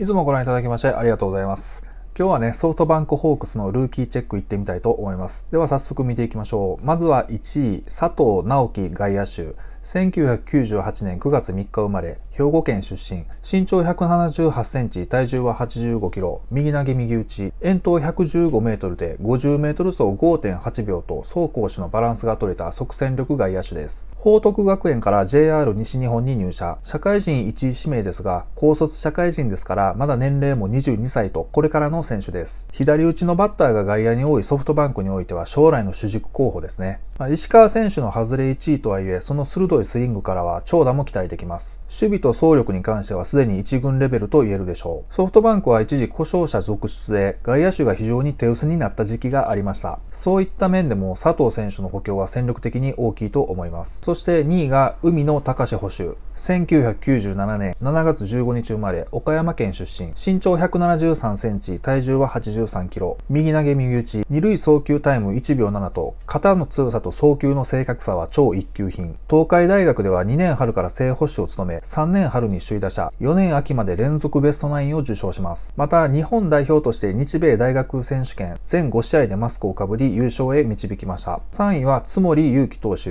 いつもご覧いただきましてありがとうございます。今日はね、ソフトバンクホークスのルーキーチェック行ってみたいと思います。では早速見ていきましょう。まずは1位、佐藤直樹外野手。1998年9月3日生まれ、兵庫県出身、身長178センチ、体重は85キロ、右投げ右打ち、遠投115メートルで50メートル走5.8秒と走行士のバランスが取れた即戦力外野手です。報徳学園から JR 西日本に入社、社会人1位指名ですが、高卒社会人ですから、まだ年齢も22歳とこれからの選手です。左打ちのバッターが外野に多いソフトバンクにおいては将来の主軸候補ですね。ま石川選手の外れ1位とはいえ、その鋭いスイングからは長打も期待できます。守備と走力に関してはすでに1軍レベルと言えるでしょう。ソフトバンクは一時故障者続出で、外野手が非常に手薄になった時期がありました。そういった面でも佐藤選手の補強は戦力的に大きいと思います。そして2位が海野隆捕手。1997年7月15日生まれ、岡山県出身、身長173センチ、体重は83キロ、右投げ右打ち、二塁送球タイム1秒7と、肩の強さと送球の正確さは超一級品。東海大学では2年春から正捕手を務め、3年春に首位打者、4年秋まで連続ベストナインを受賞します。また、日本代表として日米大学選手権、全5試合でマスクをかぶり優勝へ導きました。3位は津森勇輝投手、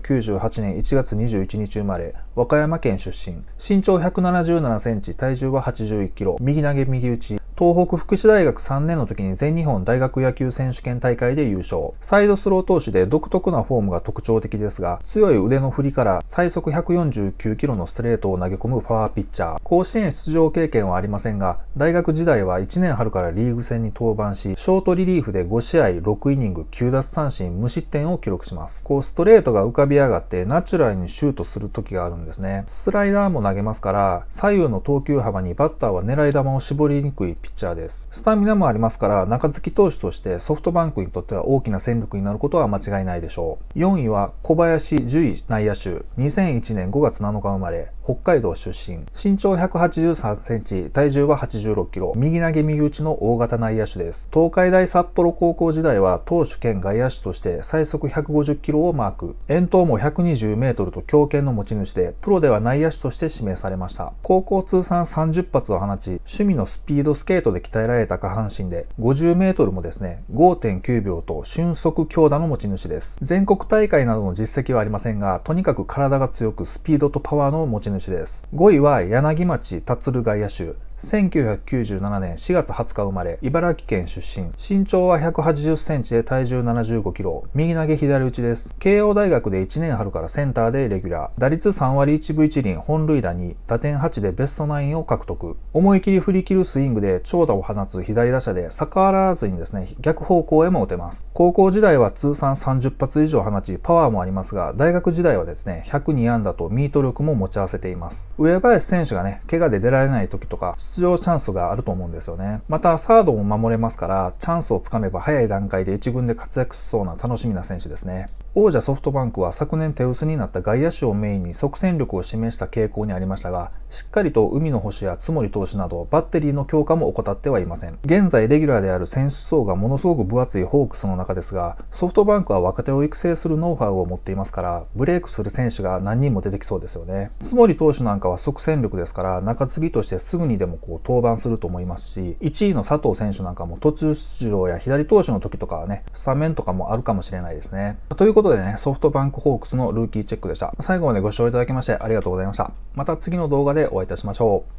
1998年1月21日生まれ、和歌山県出身身長1 7 7センチ体重は8 1キロ右投げ右打ち東北福祉大学3年の時に全日本大学野球選手権大会で優勝。サイドスロー投手で独特なフォームが特徴的ですが、強い腕の振りから最速149キロのストレートを投げ込むパワーピッチャー。甲子園出場経験はありませんが、大学時代は1年春からリーグ戦に登板し、ショートリリーフで5試合6イニング9奪三振無失点を記録します。こうストレートが浮かび上がってナチュラルにシュートする時があるんですね。スライダーも投げますから、左右の投球幅にバッターは狙い球を絞りにくいピッチャーです。スタミナもありますから、中月投手としてソフトバンクにとっては大きな戦力になることは間違いないでしょう。4位は小林獣医内野手、2001年5月7日生まれ、北海道出身、身長183センチ、体重は86キロ、右投げ右打ちの大型内野手です。東海大札幌高校時代は投手兼外野手として最速150キロをマーク、遠投も120メートルと強肩の持ち主で、プロでは内野手として指名されました。高校通算30発を放ち、趣味のスピードスケーレートで鍛えられた下半身で、50メートルもですね、5.9秒と瞬足強打の持ち主です。全国大会などの実績はありませんが、とにかく体が強くスピードとパワーの持ち主です。5位は柳町達外野手。1997年4月20日生まれ、茨城県出身。身長は180センチで体重75キロ。右投げ左打ちです。慶応大学で1年春からセンターでレギュラー。打率3割1分1厘、本塁打2、打点8でベストナインを獲得。思い切り振り切るスイングで長打を放つ左打者で逆らわずにですね、逆方向へも打てます。高校時代は通算30発以上放ち、パワーもありますが、大学時代はですね、102安打とミート力も持ち合わせています。上林選手がね、怪我で出られない時とか、出場チャンスがあると思うんですよね。また、サードも守れますから、チャンスをつかめば早い段階で1軍で活躍しそうな楽しみな選手ですね。王者ソフトバンクは昨年手薄になった外野手をメインに即戦力を示した傾向にありましたが、しっかりと海の星や津森投手などバッテリーの強化も怠ってはいません。現在レギュラーである選手層がものすごく分厚いホークスの中ですが、ソフトバンクは若手を育成するノウハウを持っていますから、ブレイクする選手が何人も出てきそうですよね。津森投手なんかは即戦力ですから、中継ぎとしてすぐにでもこう登板すると思いますし、1位の佐藤選手なんかも途中出場や左投手の時とかはね、スタメンとかもあるかもしれないですね。ということことでね、ソフトバンクホークスのルーキーチェックでした。最後までご視聴いただきましてありがとうございました。また次の動画でお会いいたしましょう。